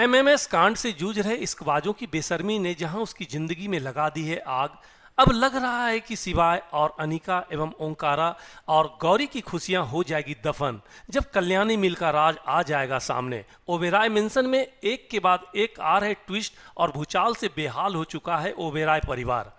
MMS कांड से जूझ रहे इस क्वाजों की बेसरमी ने जहां उसकी जिंदगी में लगा दी है आग अब लग रहा है कि सिवाय और अनिका एवं ओंकारा और गौरी की खुशियां हो जाएगी दफन जब कल्याणी मिल का राज आ जाएगा सामने ओबेराय मेंशन में एक के बाद एक आ रहे ट्विस्ट और भूचाल से बेहाल हो चुका है ओबेराय परिवार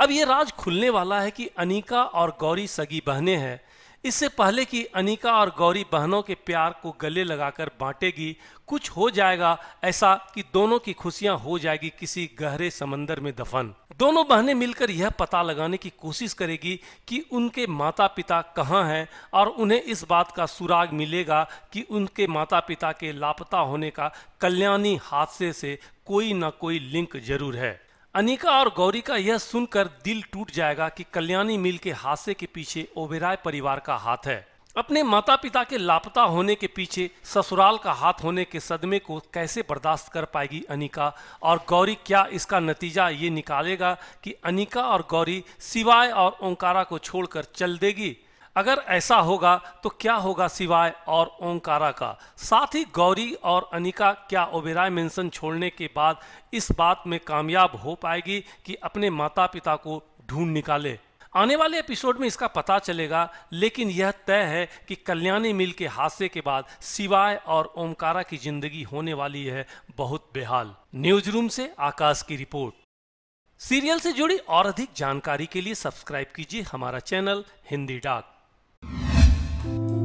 अब ये राज खुलने वाला है कि अनिका और गौरी सगी बहने हैं इससे पहले कि अनिका और गौरी बहनों के प्यार को गले लगाकर बांटेगी कुछ हो जाएगा ऐसा कि दोनों की खुशियां हो जाएगी किसी गहरे समंदर में दफन दोनों बहनें मिलकर यह पता लगाने की कोशिश करेगी कि उनके माता पिता कहाँ हैं और उन्हें इस बात का सुराग मिलेगा कि उनके माता पिता के लापता होने का कल्याणी हादसे से कोई ना कोई लिंक जरूर है अनिका और गौरी का यह सुनकर दिल टूट जाएगा कि कल्याणी मिल के हादसे के पीछे ओबेराय परिवार का हाथ है अपने माता पिता के लापता होने के पीछे ससुराल का हाथ होने के सदमे को कैसे बर्दाश्त कर पाएगी अनिका और गौरी क्या इसका नतीजा ये निकालेगा कि अनिका और गौरी सिवाय और ओंकारा को छोड़कर चल देगी अगर ऐसा होगा तो क्या होगा सिवाय और ओंकारा का साथ ही गौरी और अनिका क्या ओबेराय मेंशन छोड़ने के बाद इस बात में कामयाब हो पाएगी कि अपने माता पिता को ढूंढ निकाले आने वाले एपिसोड में इसका पता चलेगा लेकिन यह तय है कि कल्याणी मिल के हादसे के बाद सिवाय और ओमकारा की जिंदगी होने वाली है बहुत बेहाल न्यूज रूम से आकाश की रिपोर्ट सीरियल से जुड़ी और अधिक जानकारी के लिए सब्सक्राइब कीजिए हमारा चैनल हिंदी डाक you.